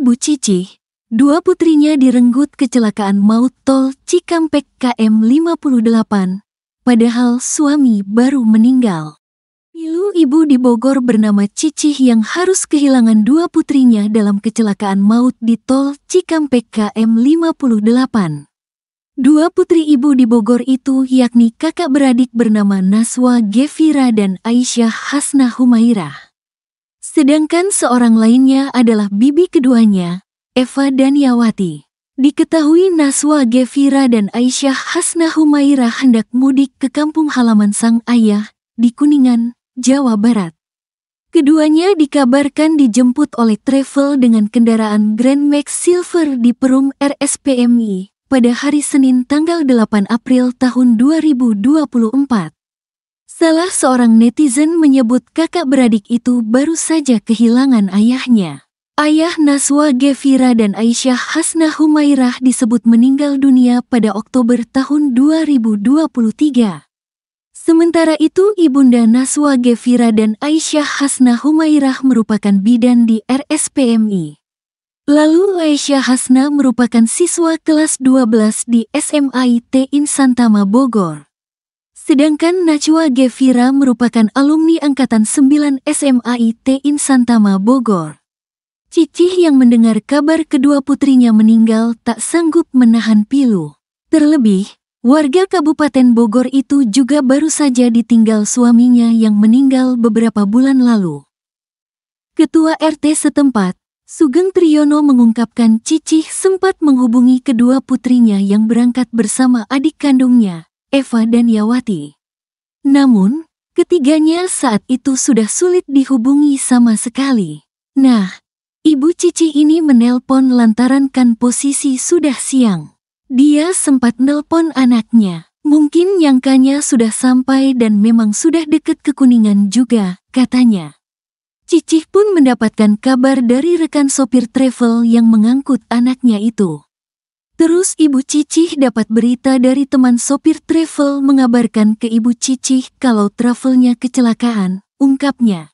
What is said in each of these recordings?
Bu Cici, dua putrinya direnggut kecelakaan maut tol Cikampek KM 58, padahal suami baru meninggal. Pilu ibu di Bogor bernama Cici yang harus kehilangan dua putrinya dalam kecelakaan maut di tol Cikampek KM 58. Dua putri ibu di Bogor itu yakni kakak beradik bernama Naswa Gevira dan Aisyah Hasna Humairah. Sedangkan seorang lainnya adalah bibi keduanya, Eva Daniawati Diketahui Naswa Gevira dan Aisyah Hasna Humaira hendak mudik ke kampung halaman sang ayah di Kuningan, Jawa Barat. Keduanya dikabarkan dijemput oleh travel dengan kendaraan Grand Max Silver di Perum RSPMI pada hari Senin tanggal 8 April tahun 2024. Salah seorang netizen menyebut kakak beradik itu baru saja kehilangan ayahnya. Ayah Naswa Gevira dan Aisyah Hasna Humairah disebut meninggal dunia pada Oktober tahun 2023. Sementara itu, Ibunda Naswa Gevira dan Aisyah Hasna Humairah merupakan bidan di RSPMI. Lalu Aisyah Hasna merupakan siswa kelas 12 di SMIT Insantama Bogor. Sedangkan Najwa Gevira merupakan alumni Angkatan 9 IT Insantama Bogor. Cicih yang mendengar kabar kedua putrinya meninggal tak sanggup menahan pilu. Terlebih, warga Kabupaten Bogor itu juga baru saja ditinggal suaminya yang meninggal beberapa bulan lalu. Ketua RT setempat, Sugeng Triyono mengungkapkan Cicih sempat menghubungi kedua putrinya yang berangkat bersama adik kandungnya Eva dan Yawati. Namun, ketiganya saat itu sudah sulit dihubungi sama sekali. Nah, Ibu Cici ini menelpon lantaran kan posisi sudah siang. Dia sempat nelpon anaknya. Mungkin nyangkanya sudah sampai dan memang sudah dekat ke Kuningan juga, katanya. Cici pun mendapatkan kabar dari rekan sopir travel yang mengangkut anaknya itu. Terus Ibu Cicih dapat berita dari teman sopir travel mengabarkan ke Ibu Cicih kalau travelnya kecelakaan, ungkapnya.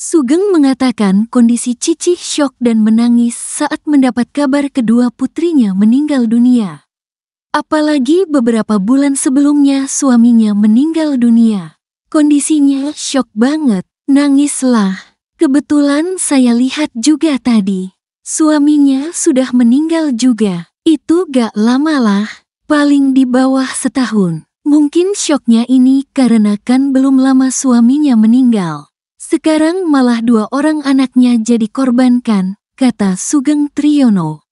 Sugeng mengatakan kondisi Cicih syok dan menangis saat mendapat kabar kedua putrinya meninggal dunia. Apalagi beberapa bulan sebelumnya suaminya meninggal dunia. Kondisinya syok banget, nangislah. Kebetulan saya lihat juga tadi, suaminya sudah meninggal juga. Itu gak lama lah, paling di bawah setahun. Mungkin syoknya ini karena kan belum lama suaminya meninggal. Sekarang malah dua orang anaknya jadi korbankan, kata Sugeng Triyono.